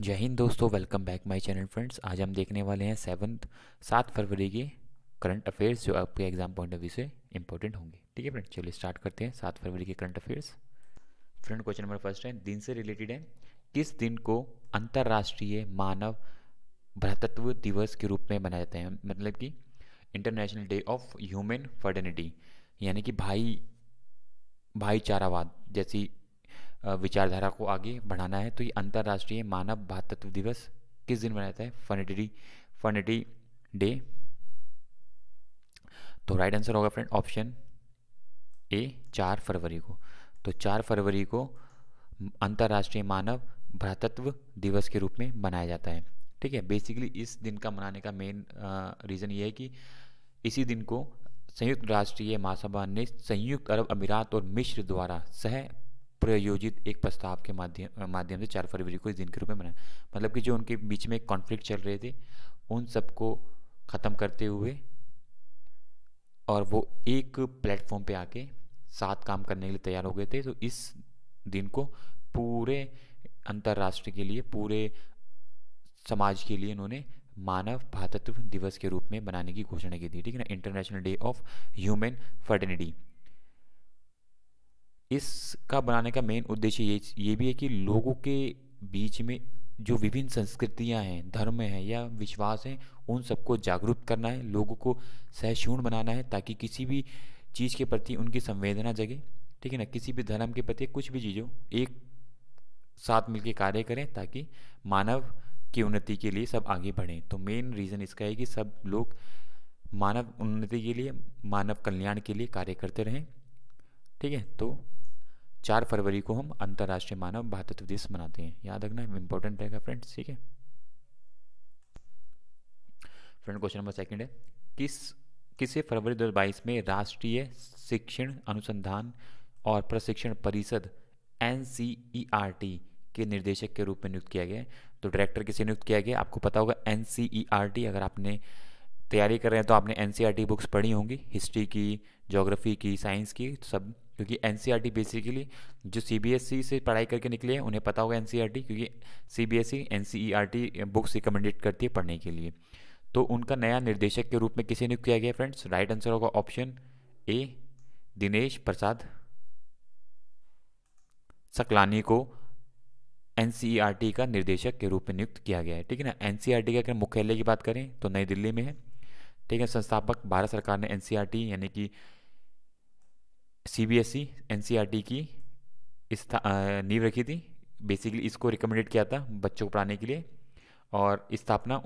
जय हिंद दोस्तों welcome back my channel friends आज हम देखने वाले हैं सेवन्थ सात फरवरी के करंट अफेयर्स जो आपके एग्जाम पॉइंट ऑफ व्यू से इंपॉर्टेंट होंगे ठीक है फ्रेंड चलिए स्टार्ट करते हैं सात फरवरी के current affairs friend question number first है दिन से रिलेटेड है किस दिन को अंतर्राष्ट्रीय मानव भ्रातत्व दिवस के रूप में मनाया जाता है मतलब कि international day of human fraternity यानी कि भाई भाईचारावाद जैसी विचारधारा को आगे बढ़ाना है तो ये अंतर्राष्ट्रीय मानव भातृत्व दिवस किस दिन मनाया जाता है फनेटरी फनेटरी डे तो राइट आंसर होगा फ्रेंड ऑप्शन ए चार फरवरी को तो चार फरवरी को अंतर्राष्ट्रीय मानव भ्रातत्व दिवस के रूप में मनाया जाता है ठीक है बेसिकली इस दिन का मनाने का मेन रीज़न ये है कि इसी दिन को संयुक्त राष्ट्रीय महासभा ने संयुक्त अरब अमीरात और मिश्र द्वारा सह प्रायोजित एक प्रस्ताव के माध्यम माध्यम से चार फरवरी को इस दिन के रूप में मनाया मतलब कि जो उनके बीच में कॉन्फ्लिक्ट चल रहे थे उन सबको ख़त्म करते हुए और वो एक प्लेटफॉर्म पे आके साथ काम करने के लिए तैयार हो गए थे तो इस दिन को पूरे अंतर्राष्ट्रीय के लिए पूरे समाज के लिए उन्होंने मानव भातृत्व दिवस के रूप में बनाने की घोषणा की थी ठीक है ना international day of human fraternity इसका बनाने का मेन उद्देश्य ये ये भी है कि लोगों के बीच में जो विभिन्न संस्कृतियां हैं धर्म हैं या विश्वास हैं उन सबको जागरूक करना है लोगों को सहिष्णु बनाना है ताकि किसी भी चीज़ के प्रति उनकी संवेदना जगे ठीक है ना किसी भी धर्म के प्रति कुछ भी चीज़ों एक साथ मिलकर कार्य करें ताकि मानव की उन्नति के लिए सब आगे बढ़ें तो मेन रीज़न इसका है कि सब लोग मानव उन्नति के लिए मानव कल्याण के लिए कार्य करते रहें ठीक है तो चार फरवरी को हम अंतर्राष्ट्रीय मानव भारतत्व दिवस मनाते हैं याद रखना इंपॉर्टेंट रहेगा फ्रेंड्स ठीक है फ्रेंड क्वेश्चन नंबर सेकंड है किस किसे फरवरी 2022 में राष्ट्रीय शिक्षण अनुसंधान और प्रशिक्षण परिषद एन e के निर्देशक के रूप में नियुक्त किया गया है तो डायरेक्टर किसे नियुक्त किया गया आपको पता होगा एन e अगर आपने तैयारी कर रहे हैं तो आपने एन बुक्स e पढ़ी होंगी हिस्ट्री की जोग्राफी की साइंस की तो सब क्योंकि एन बेसिकली e जो सी e से पढ़ाई करके निकले हैं उन्हें पता होगा एन e क्योंकि C B S E books recommended करती है पढ़ने के लिए तो उनका नया निर्देशक के रूप में किसे नियुक्त किया गया फ्रेंड्स राइट आंसर होगा ऑप्शन ए दिनेश प्रसाद सकलानी को एन का निर्देशक के रूप में नियुक्त किया गया है ठीक है ना एन सी का अगर मुख्यालय की बात करें तो नई दिल्ली में है ठीक है संस्थापक भारत सरकार ने एन यानी कि C B S E N C R T की नींव रखी थी बेसिकली इसको रिकमेंडेड किया था बच्चों को पढ़ाने के लिए और स्थापना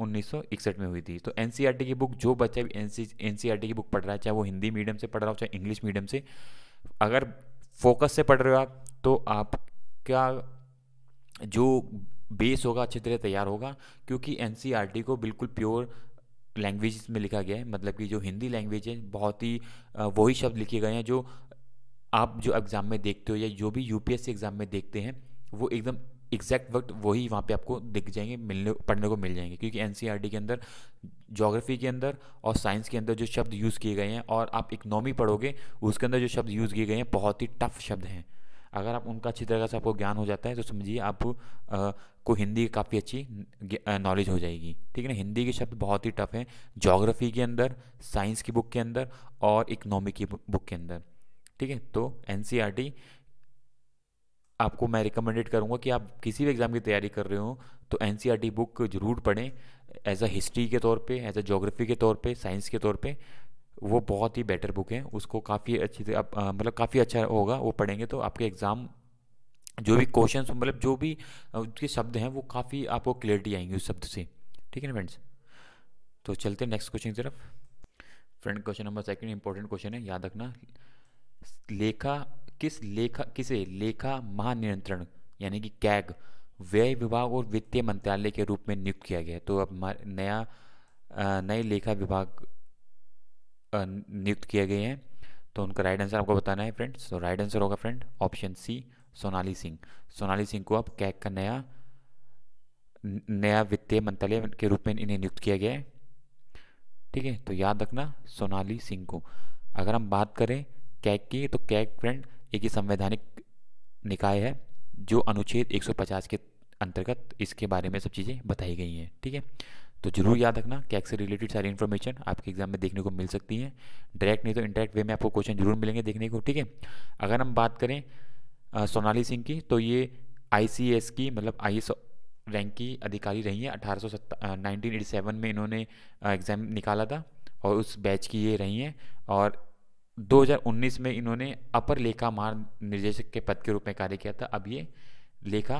इकसठ में हुई थी तो एन e की बुक जो बच्चा भी एन सी e की बुक पढ़ रहा है चाहे वो हिंदी मीडियम से पढ़ रहा हो चाहे इंग्लिश मीडियम से अगर फोकस से पढ़ रहे हो आप तो आपका जो बेस होगा अच्छी तरह तैयार होगा क्योंकि एन e को बिल्कुल प्योर लैंग्वेज में लिखा गया है मतलब कि जो हिंदी लैंग्वेज है बहुत ही वही शब्द लिखे गए हैं जो आप जो एग्ज़ाम में देखते हो या जो भी यू एग्ज़ाम में देखते हैं वो एकदम एग्जैक्ट वक्त वही वहाँ पे आपको दिख जाएंगे मिलने पढ़ने को मिल जाएंगे क्योंकि एन e के अंदर जोग्राफ़ी के अंदर और साइंस के अंदर जो शब्द यूज़ किए गए हैं और आप इकनॉमी पढ़ोगे उसके अंदर जो शब्द यूज़ किए गए हैं बहुत ही टफ शब्द हैं अगर आप उनका अच्छी तरह से आपको ज्ञान हो जाता है तो समझिए आप को हिंदी काफ़ी अच्छी नॉलेज हो जाएगी ठीक है ना हिंदी के शब्द बहुत ही टफ हैं जोग्राफ़ी के अंदर साइंस की बुक के अंदर और इकनॉमी की बुक के अंदर ठीक है तो एन e आपको मैं रिकमेंडेड करूँगा कि आप किसी भी एग्ज़ाम की तैयारी कर रहे हो तो एन बुक ज़रूर पढ़ें एज अ हिस्ट्री के तौर पे एज अ जोग्राफी के तौर पे साइंस के तौर पे वो बहुत ही बेटर बुक है उसको काफ़ी अच्छी से मतलब काफ़ी अच्छा होगा वो पढ़ेंगे तो आपके एग्ज़ाम जो भी क्वेश्चन मतलब जो भी उसके शब्द हैं वो काफ़ी आपको क्लियरिटी आएंगी उस शब्द से ठीक है ना फ्रेंड्स तो चलते हैं नेक्स्ट क्वेश्चन की तरफ friend question number second important question है याद रखना लेखा किस लेखा किसे लेखा महानियंत्रण यानी कि कैग व्यय विभाग और वित्तीय मंत्रालय के रूप में नियुक्त किया गया तो अब नया नए लेखा विभाग नियुक्त किए गए हैं तो उनका राइट आंसर आपको बताना है फ्रेंड्स तो राइट आंसर होगा friend option C Sonali Singh Sonali Singh को अब कैग का नया नया वित्तीय मंत्रालय के रूप में इन्हें नियुक्त किया गया है ठीक है तो याद रखना सोनाली सिंह को अगर हम बात करें कैग की तो कैग फ्रेंड एक ही संवैधानिक निकाय है जो अनुच्छेद 150 के अंतर्गत इसके बारे में सब चीज़ें बताई गई हैं ठीक है तो जरूर याद रखना कैक से रिलेटेड सारी इन्फॉर्मेशन आपके एग्जाम में देखने को मिल सकती है डायरेक्ट नहीं तो इंडायरेक्ट वे में आपको क्वेश्चन जरूर मिलेंगे देखने को ठीक है अगर हम बात करें सोनाली सिंह की तो ये आई की मतलब आई रैंक की अधिकारी रही हैं अठारह नाइनटीन में इन्होंने एग्ज़ाम निकाला था और उस बैच की ये रही हैं और 2019 में इन्होंने अपर लेखा महानिर्देशक के पद के रूप में कार्य किया था अब ये लेखा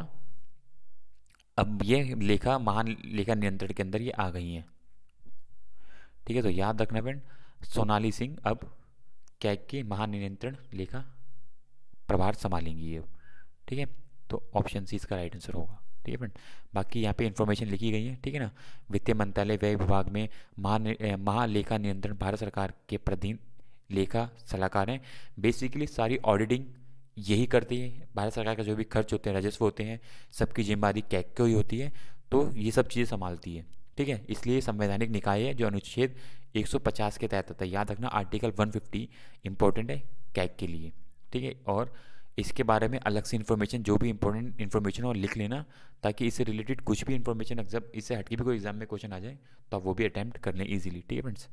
अब ये लेखा महान लेखा नियंत्रण के अंदर ये आ गई हैं ठीक है तो याद रखना फ्रेंड सोनाली सिंह अब कैग के महानियंत्रण लेखा प्रभार संभालेंगी ये ठीक है तो ऑप्शन सी इसका राइट आंसर होगा ठीक है फ्रेंड बाकी यहाँ पे इन्फॉर्मेशन लिखी गई है ठीक है ना वित्त मंत्रालय व्यय विभाग में महा महालेखा नियंत्रण भारत सरकार के प्रधीन लेखा सलाहकार हैं बेसिकली सारी ऑडिटिंग यही करती है भारत सरकार का जो भी खर्च होते हैं राजस्व होते हैं सबकी जिम्मेदारी कैक क्यों ही होती है तो हम्म। ये सब चीज़ें संभालती है ठीक है इसलिए संवैधानिक निकाय है जो अनुच्छेद 150 के तहत आता है याद रखना आर्टिकल 150 फिफ्टी है कैक के लिए ठीक है और इसके बारे में अलग से इन्फॉर्मेशन जो भी इंपॉर्टेंट इन्फॉर्मेशन हो लिख लेना ताकि इससे रिलेटेड कुछ भी इन्फॉर्मेशन जब इससे हटके भी कोई एग्जाम में क्वेश्चन आ जाए तो आप वो भी अटैम्प्ट कर लें ईजिली ठीक है friends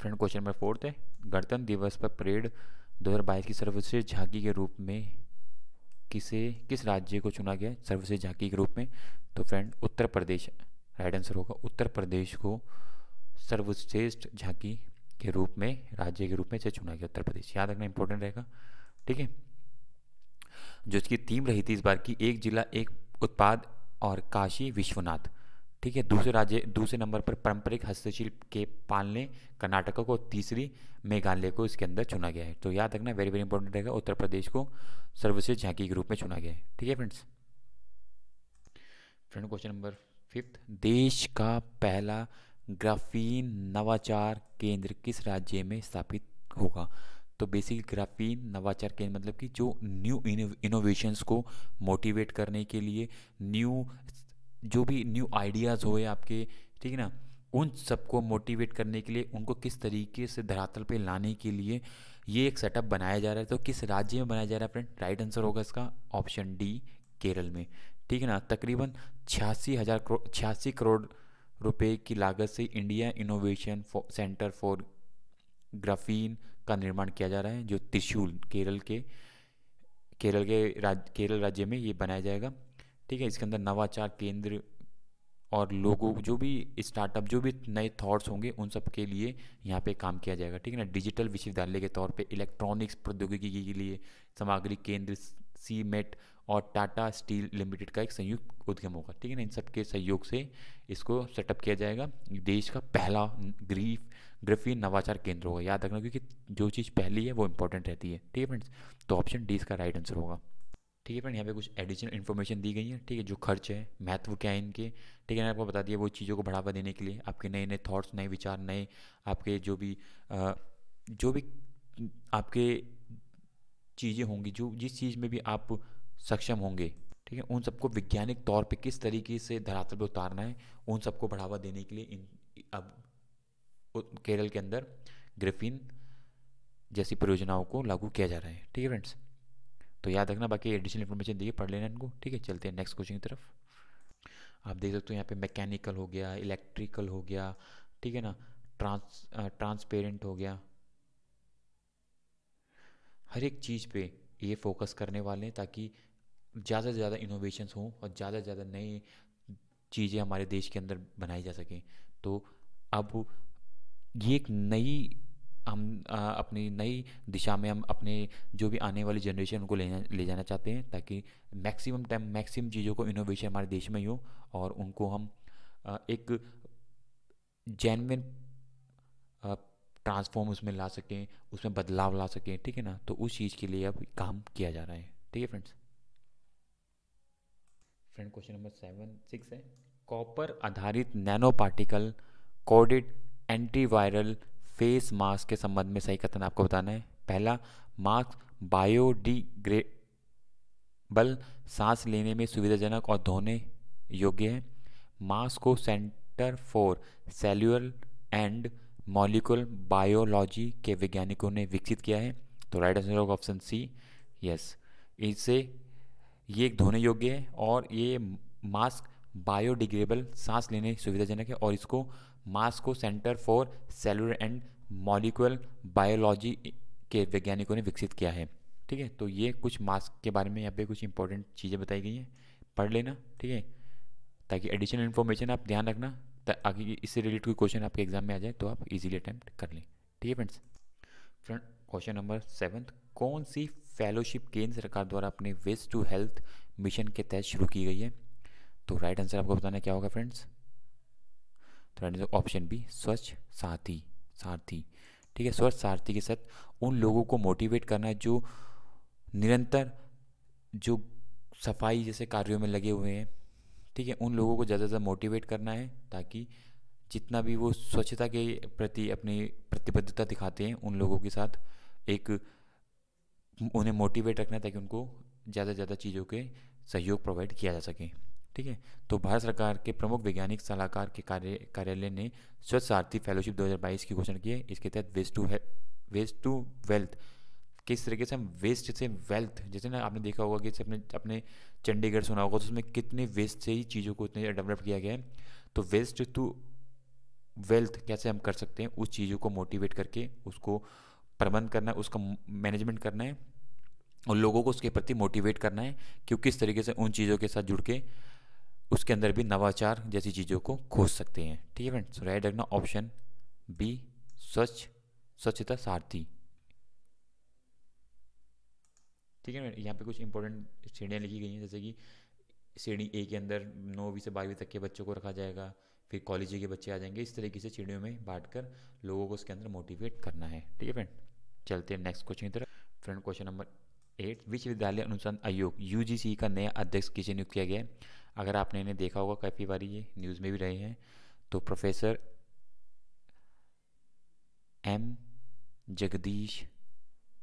friend question number fourth है गणतंत्र दिवस पर परेड 2022 की सर्वश्रेष्ठ झांकी के रूप में किसे किस राज्य को चुना गया सर्वश्रेष्ठ झांकी के रूप में तो friend Uttar Pradesh right answer होगा उत्तर प्रदेश को सर्वश्रेष्ठ झांकी के रूप में राज्य के रूप में से चुना गया उत्तर प्रदेश याद रखना इंपॉर्टेंट रहेगा ठीक है जो इसकी थीम रही थी इस बार की एक जिला एक उत्पाद और काशी विश्वनाथ ठीक है दूसरे राज्य दूसरे नंबर पर पारंपरिक हस्तशिल्प के पालने कर्नाटक को तीसरी मेघालय को इसके अंदर चुना गया है तो याद रखना वेरी वेरी इंपॉर्टेंट रहेगा उत्तर प्रदेश को सर्वश्रेष्ठ झांकी के रूप में चुना गया है ठीक है friends friend question number fifth देश का पहला ग्राफीन नवाचार केंद्र किस राज्य में स्थापित होगा तो बेसिकली ग्राफीन नवाचार केंद्र मतलब कि जो न्यू इनोवेशंस को मोटिवेट करने के लिए न्यू जो भी न्यू आइडियाज़ हुए आपके ठीक है ना उन सबको मोटिवेट करने के लिए उनको किस तरीके से धरातल पे लाने के लिए ये एक सेटअप बनाया जा रहा है तो किस राज्य में बनाया जा रहा है फ्रेंड राइट आंसर होगा इसका ऑप्शन डी केरल में ठीक है ना तकरीबन छियासी हज़ार करोड़ छियासी करोड़ रुपए की लागत से India innovation centre for graphene का निर्माण किया जा रहा है जो त्रिशूल केरल के केरल के राज केरल राज्य में ये बनाया जाएगा ठीक है इसके अंदर नवाचार केंद्र और लोगों हम्म। जो भी स्टार्टअप जो भी नए थॉट्स होंगे उन सब के लिए यहाँ पे काम किया जाएगा ठीक है ना डिजिटल विश्वविद्यालय के तौर पे इलेक्ट्रॉनिक्स प्रौद्योगिकी के लिए सामग्री केंद्र सी और टाटा स्टील लिमिटेड का एक संयुक्त उद्यम होगा ठीक है ना इन सब के सहयोग से इसको सेटअप किया जाएगा देश का पहला ग्रीफ ग्रफी नवाचार केंद्र होगा याद रखना क्योंकि जो चीज़ पहली है वो इंपॉर्टेंट रहती है ठीक है फ्रेंड्स तो ऑप्शन डी इसका राइट आंसर होगा ठीक है फ्रेंड यहाँ पे कुछ एडिशनल इन्फॉर्मेशन दी गई है ठीक है जो खर्च है महत्व क्या है इनके ठीक है मैंने आपको बता दिया वो चीज़ों को बढ़ावा देने के लिए आपके नए नए थॉट्स नए विचार नए आपके जो भी आ, जो भी आपके चीज़ें होंगी जो जिस चीज़ में भी आप सक्षम होंगे ठीक है उन सबको वैज्ञानिक तौर पे किस तरीके से धरातल पर उतारना है उन सबको बढ़ावा देने के लिए इन अब केरल के अंदर ग्रेफिन जैसी परियोजनाओं को लागू किया जा रहा है ठीक है फ्रेंड्स तो याद रखना बाकी एडिशनल इन्फॉर्मेशन दिए पढ़ लेना इनको ठीक है चलते हैं नेक्स्ट क्वेश्चन की तरफ आप देख सकते हो यहाँ पे मैकेनिकल हो गया इलेक्ट्रिकल हो गया ठीक है ना ट्रांस ट्रांसपेरेंट हो गया हर एक चीज़ पे ये फोकस करने वाले हैं ताकि ज़्यादा से ज़्यादा इनोवेशन हों और ज़्यादा से ज़्यादा नई चीज़ें हमारे देश के अंदर बनाई जा सकें तो अब ये एक नई हम अपनी नई दिशा में हम अपने जो भी आने वाली जनरेशन उनको ले जाना ले जाना चाहते हैं ताकि मैक्सिमम टाइम मैक्सिमम चीज़ों को इनोवेशन हमारे देश में ही हो और उनको हम एक जैनविन ट्रांसफॉर्म उसमें ला सकें उसमें बदलाव ला सकें ठीक है ना तो उस चीज़ के लिए अब काम किया जा रहा है ठीक है friends friend question number seven six है कॉपर आधारित nano particle coated antiviral face mask के संबंध में सही कथन आपको बताना है पहला मास्क बायोडिग्रेडेबल सांस लेने में सुविधाजनक और धोने योग्य है मास्क को centre for cellular and molecular biology के वैज्ञानिकों ने विकसित किया है तो राइट आंसर होगा ऑप्शन सी यस इससे ये एक धोने योग्य है और ये मास्क बायोडिग्रेडेबल सांस लेने सुविधाजनक है और इसको मास को centre for cellular and molecular biology के वैज्ञानिकों ने विकसित किया है ठीक है तो ये कुछ मास के बारे में यहाँ पे कुछ इंपॉर्टेंट चीज़ें बताई गई हैं पढ़ लेना ठीक है ताकि एडिशनल इन्फॉर्मेशन आप ध्यान रखना आगे इससे रिलेटेड कोई क्वेश्चन आपके एग्जाम में आ जाए तो आप इजीली अटैम्प्ट कर लें ठीक है friends friend question number seventh कौन सी फेलोशिप केंद्र सरकार द्वारा अपने वेस्ट टू हेल्थ मिशन के तहत शुरू की गई है तो राइट आंसर आपको बताना क्या होगा फ्रेंड्स तो ऑप्शन बी स्वच्छ साथी सारथी ठीक है स्वच्छ सारथी के साथ उन लोगों को मोटिवेट करना जो निरंतर जो सफाई जैसे कार्यों में लगे हुए हैं ठीक है उन लोगों को ज़्यादा से ज़्यादा मोटिवेट करना है ताकि जितना भी वो स्वच्छता के प्रति अपनी प्रतिबद्धता दिखाते हैं उन लोगों के साथ एक उन्हें मोटिवेट रखना है ताकि उनको ज़्यादा से ज़्यादा चीज़ों के सहयोग प्रोवाइड किया जा सके ठीक है तो भारत सरकार के प्रमुख वैज्ञानिक सलाहकार के कार्य कार्यालय ने स्वच्छ सारथी फेलोशिप 2022 की घोषणा की है इसके तहत waste to waste to wealth किस तरीके से हम वेस्ट से वेल्थ जैसे ना आपने देखा होगा कि जैसे अपने अपने चंडीगढ़ सुना होगा तो उसमें कितने वेस्ट से ही चीज़ों को इतने डेवलप किया गया है तो वेस्ट टू वेल्थ कैसे हम कर सकते हैं उस चीज़ों को मोटिवेट करके उसको प्रबंध करना है उसका मैनेजमेंट करना है और लोगों को उसके प्रति मोटिवेट करना है कि किस तरीके से उन चीज़ों के साथ जुड़ के उसके अंदर भी नवाचार जैसी चीज़ों को खोज सकते हैं ठीक है फ्रेंड सो राइट रखना ऑप्शन बी स्वच्छ स्वच्छता सारथी ठीक है फ्रेंड यहाँ पे कुछ इंपॉर्टेंट श्रेणियाँ लिखी गई हैं जैसे कि श्रेणी ए के अंदर नौवीं से बारहवीं तक के बच्चों को रखा जाएगा फिर कॉलेज के बच्चे आ जाएंगे इस तरीके से श्रेणियों में बांटकर लोगों को उसके अंदर मोटिवेट करना है ठीक है फ्रेंड चलते हैं नेक्स्ट क्वेश्चन की तरफ फ्रेंड क्वेश्चन नंबर एट विश्वविद्यालय अनुसंधान आयोग यू e का नया अध्यक्ष किसे नियुक्त किया गया है अगर आपने इन्हें देखा होगा काफ़ी बार ये न्यूज़ में भी रहे हैं तो प्रोफेसर एम जगदीश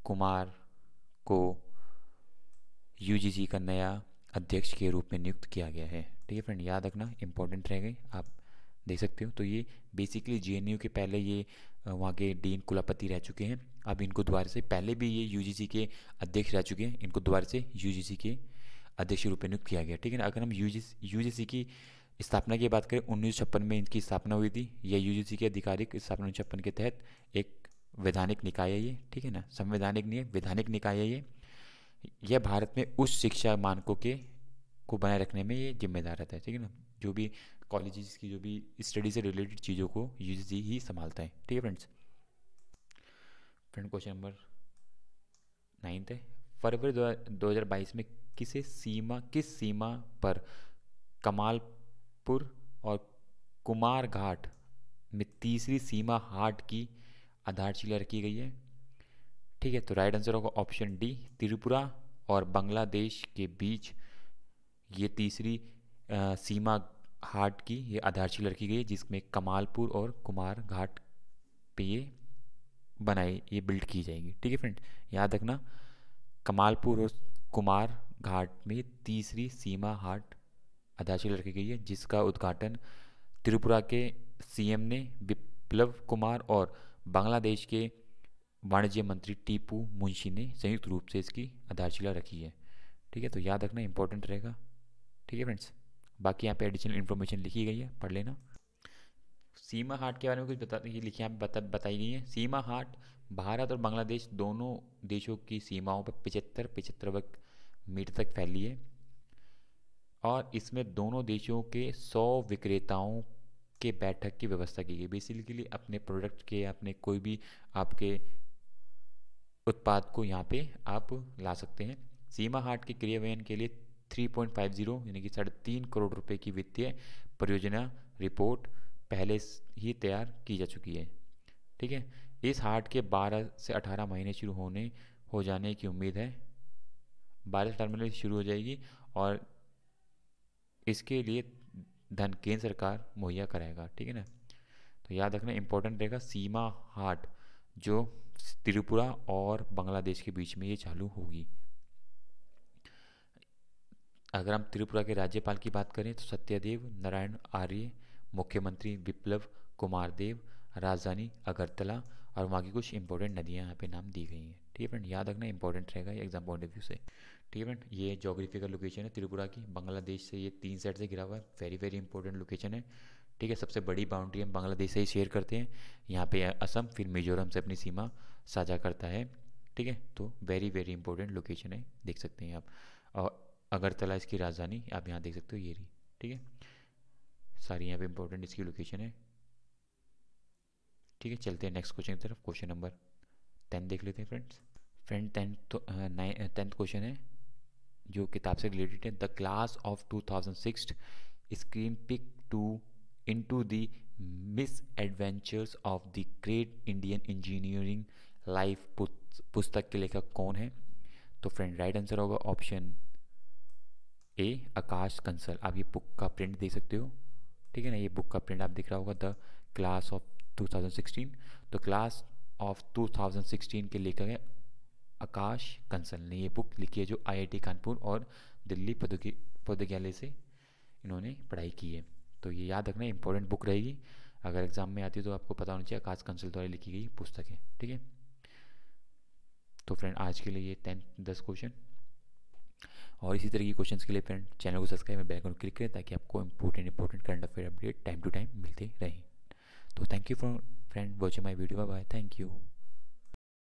कुमार को यू e का नया अध्यक्ष के रूप में नियुक्त किया गया है ठीक है फ्रेंड याद रखना इंपॉर्टेंट रह गए आप देख सकते हो तो ये बेसिकली जे के पहले ये वहाँ के डीन कुलपति रह चुके हैं अब इनको दोबारा से पहले भी ये यू के अध्यक्ष रह चुके हैं इनको दोबारा से यू के अध्यक्ष रूप में नियुक्त किया गया ठीक है ना अगर हम यू जी की स्थापना की बात करें उन्नीस में इनकी स्थापना हुई थी या यू के आधिकारिक स्थापना उन्नीस के तहत एक वैधानिक निकाय है ये ठीक है ना संवैधानिक नहीं है वैधानिक निकाय है ये यह भारत में उच्च शिक्षा मानकों के को बनाए रखने में ये जिम्मेदार रहता है ठीक है ना जो भी कॉलेजेस की जो भी स्टडी से रिलेटेड चीज़ों को यू ही संभालता है ठीक है friends friend question number ninth है फरवरी दो हज़ार बाईस में किसे सीमा किस सीमा पर कमालपुर और कुमार घाट में तीसरी सीमा हाट की आधारशिला रखी गई है ठीक है तो राइट आंसर होगा ऑप्शन डी त्रिपुरा और बांग्लादेश के बीच ये तीसरी आ, सीमा हाट की ये आधारशिला रखी गई है जिसमें कमालपुर और कुमार घाट पे ये बनाई ये बिल्ड की जाएगी ठीक है फ्रेंड याद रखना कमालपुर और कुमार घाट में तीसरी सीमा हाट आधारशिला रखी गई है जिसका उद्घाटन त्रिपुरा के सीएम ने विप्लव कुमार और बांग्लादेश के वाणिज्य मंत्री टीपू मुंशी ने संयुक्त रूप से इसकी आधारशिला रखी है ठीक है तो याद रखना इंपॉर्टेंट रहेगा ठीक है फ्रेंड्स बाकी यहाँ पे एडिशनल इन्फॉर्मेशन लिखी गई है पढ़ लेना सीमा हाट के बारे में कुछ बता ये लिखिए आप बता बताई गई है सीमा हाट भारत और बांग्लादेश दोनों देशों की सीमाओं पर पिचहत्तर पिचहत्तर वर्ग मीटर तक फैली है और इसमें दोनों देशों के सौ विक्रेताओं के बैठक की व्यवस्था की गई बेसिकली अपने प्रोडक्ट के अपने कोई भी आपके उत्पाद को यहाँ पे आप ला सकते हैं सीमा हाट के क्रियान्वयन के लिए 3.50 यानी कि साढ़े तीन करोड़ रुपए की वित्तीय परियोजना रिपोर्ट पहले ही तैयार की जा चुकी है ठीक है इस हार्ट के 12 से 18 महीने शुरू होने हो जाने की उम्मीद है बारिश टर्मिनल शुरू हो जाएगी और इसके लिए धन केंद्र सरकार मुहैया कराएगा ठीक है ना तो याद रखना इम्पोर्टेंट रहेगा सीमा हाट जो त्रिपुरा और बांग्लादेश के बीच में ये चालू होगी अगर हम त्रिपुरा के राज्यपाल की बात करें तो सत्यदेव नारायण आर्य मुख्यमंत्री विप्लव कुमार देव राजधानी अगरतला और वहाँ की कुछ इंपॉर्टेंट नदियाँ यहाँ पे नाम दी गई हैं ठीक है फ्रेंड याद रखना इंपॉर्टेंट रहेगा एग्जाम पॉइंट ऑफ व्यू से ठीक है फ्रेंड ये जोग्राफिकल लोकेशन है त्रिपुरा की बांग्लादेश से ये तीन साइड से घिरा हुआ है वेरी वेरी इंपॉर्टेंट लोकेशन है ठीक है सबसे बड़ी बाउंड्री हम बांग्लादेश से ही शेयर करते हैं यहाँ पे असम फिर मिजोरम से अपनी सीमा साझा करता है ठीक है तो वेरी वेरी इंपॉर्टेंट लोकेशन है देख सकते हैं आप और अगरतला इसकी राजधानी आप यहाँ देख सकते हो ये रही ठीक है सारी यहाँ पे इंपॉर्टेंट इसकी लोकेशन है ठीक है चलते हैं नेक्स्ट क्वेश्चन की तरफ क्वेश्चन नंबर टेन देख लेते हैं friends friend tenth tenth question है जो किताब से रिलेटेड है the class of two thousand six screen pick to in to the misadventures of the great Indian engineering life पुस्तक के लेखक कौन है तो फ्रेंड राइट आंसर होगा ऑप्शन ए आकाश कंसल आप ये बुक का प्रिंट दे सकते हो ठीक है ना ये बुक का प्रिंट आप दिख रहा होगा द क्लास ऑफ 2016 तो क्लास ऑफ 2016 के लेखक हैं आकाश कंसल ने ये बुक लिखी है जो आईआईटी कानपुर और दिल्ली पौद्योगिकालय से इन्होंने पढ़ाई की है तो ये याद रखना इंपॉर्टेंट बुक रहेगी अगर एग्जाम में आती है तो आपको पता होना चाहिए आकाश कंसल द्वारा लिखी गई पुस्तक है ठीक है तो फ्रेंड आज के लिए ये टेंथ दस क्वेश्चन और इसी तरह के क्वेश्चन के लिए फ्रेंड चैनल को सब्सक्राइब और बेल क्लिक करें ताकि आपको important important current affair update time to time मिलते रहें तो thank you for friend watching my video bye thank you